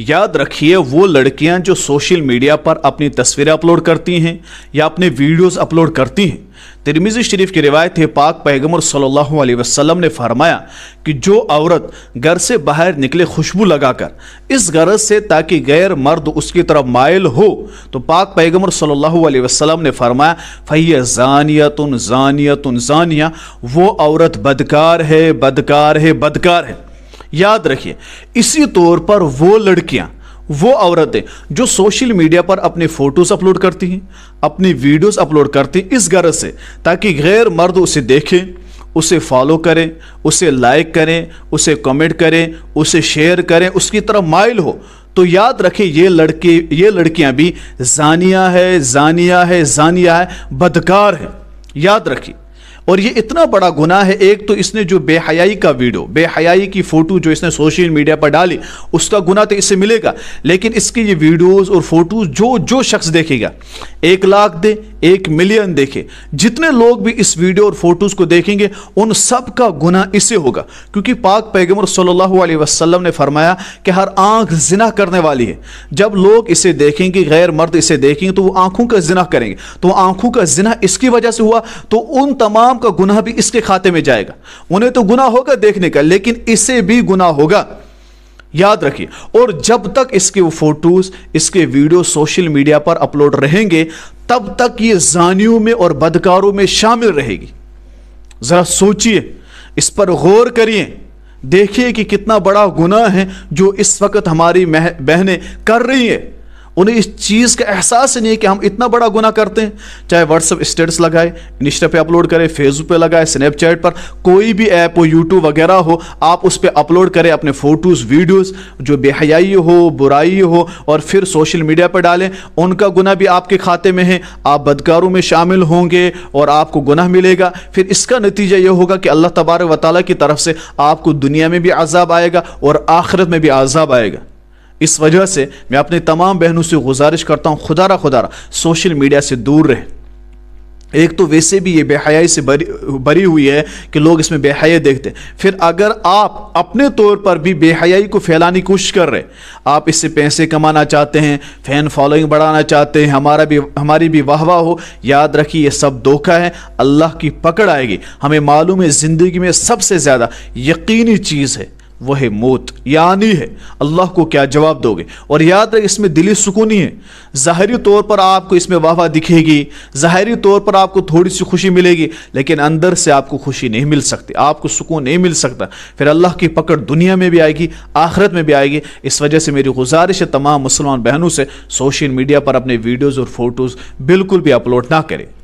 याद रखिए वो लड़कियां जो सोशल मीडिया पर अपनी तस्वीरें अपलोड करती हैं या अपने वीडियोस अपलोड करती हैं तिरमिज़ी शरीफ की रिवायत है पाक पैगमर सल्लल्लाहु अलैहि वसल्लम ने फरमाया कि जो औरत घर से बाहर निकले खुशबू लगाकर इस गरज से ताकि गैर मर्द उसकी तरफ मायल हो तो पाक पैगमर सल्लल्लाहु अलैहि वसल्लम ने फरमाया फ़ैय जानियत जानियत जानिया वो औरत बदकार है बदकार है बदकार है याद रखिए इसी तौर पर वो लड़कियां वो औरतें जो सोशल मीडिया पर अपने फोटोज अपलोड करती हैं अपनी वीडियोस अपलोड करती हैं इस गरज से ताकि गैर मर्द उसे देखें उसे फॉलो करें उसे लाइक करें उसे कमेंट करें उसे शेयर करें उसकी तरफ माइल हो तो याद रखें ये लड़के ये लड़कियां भी जानिया है जानिया है जानिया है बदकार है याद रखिए और ये इतना बड़ा गुना है एक तो इसने जो बेहयाई का वीडियो बेहयाई की फ़ोटो जो इसने सोशल मीडिया पर डाली उसका गुना तो इससे मिलेगा लेकिन इसके ये वीडियोस और फोटोज़ जो जो शख्स देखेगा एक लाख दे एक मिलियन देखे जितने लोग भी इस वीडियो और फोटोज़ को देखेंगे उन सब का गुना इससे होगा क्योंकि पाक पैगम सल्लल्लाहु ने फरमाया कि हर आंख जिना करने वाली है जब लोग इसे देखेंगे गैर मर्द इसे देखेंगे तो वो आंखों का जिना करेंगे तो आंखों का जिना इसकी वजह से हुआ तो उन तमाम तमाम का गुना भी इसके खाते में जाएगा उन्हें तो गुना होगा देखने का लेकिन इसे भी गुना होगा याद रखिए और जब तक इसके वो फोटोज इसके वीडियो सोशल मीडिया पर अपलोड रहेंगे तब तक ये जानियों में और बदकारों में शामिल रहेगी ज़रा सोचिए इस पर गौर करिए देखिए कि कितना बड़ा गुनाह है जो इस वक्त हमारी बहनें कर रही है उन्हें इस चीज़ का एहसास नहीं है कि हम इतना बड़ा गुना करते हैं चाहे व्हाट्सअप स्टेटस लगाए इंस्टा पे अपलोड करें फेसबुक पे लगाए स्नैपचैट पर कोई भी ऐप हो यूट्यूब वगैरह हो आप उस पर अपलोड करें अपने फ़ोटोज़ वीडियोज़ जो बेहयाई हो बुराई हो और फिर सोशल मीडिया पर डालें उनका गुना भी आपके खाते में है आप बदकारों में शामिल होंगे और आपको गुनाह मिलेगा फिर इसका नतीजा यह होगा कि अल्लाह तबारक वाली की तरफ से आपको दुनिया में भी आज़ाब आएगा और आखिरत में भी आज़ाब आएगा इस वजह से मैं अपने तमाम बहनों से गुजारिश करता हूँ खुदारा खुदारा सोशल मीडिया से दूर रहें एक तो वैसे भी ये बेहयाई से बरी बरी हुई है कि लोग इसमें बेहयाई देखते हैं फिर अगर आप अपने तौर पर भी बेहयाई को फैलाने की कोशिश कर रहे आप इससे पैसे कमाना चाहते हैं फैन फॉलोइंग बढ़ाना चाहते हैं हमारा भी हमारी भी वाह वाह हो याद रखिए ये सब धोखा है अल्लाह की पकड़ आएगी हमें मालूम है ज़िंदगी में सबसे ज़्यादा यकीनी चीज़ है वह मौत यानी है अल्लाह को क्या जवाब दोगे और याद रखें इसमें दिली सुकूनी है ज़ाहरी तौर पर आपको इसमें वाह दिखेगी ज़ाहरी तौर पर आपको थोड़ी सी खुशी मिलेगी लेकिन अंदर से आपको खुशी नहीं मिल सकती आपको सुकून नहीं मिल सकता फिर अल्लाह की पकड़ दुनिया में भी आएगी आखिरत में भी आएगी इस वजह से मेरी गुजारिश है तमाम मुसलमान बहनों से सोशल मीडिया पर अपने वीडियोज़ और फोटोज़ बिल्कुल भी अपलोड ना करें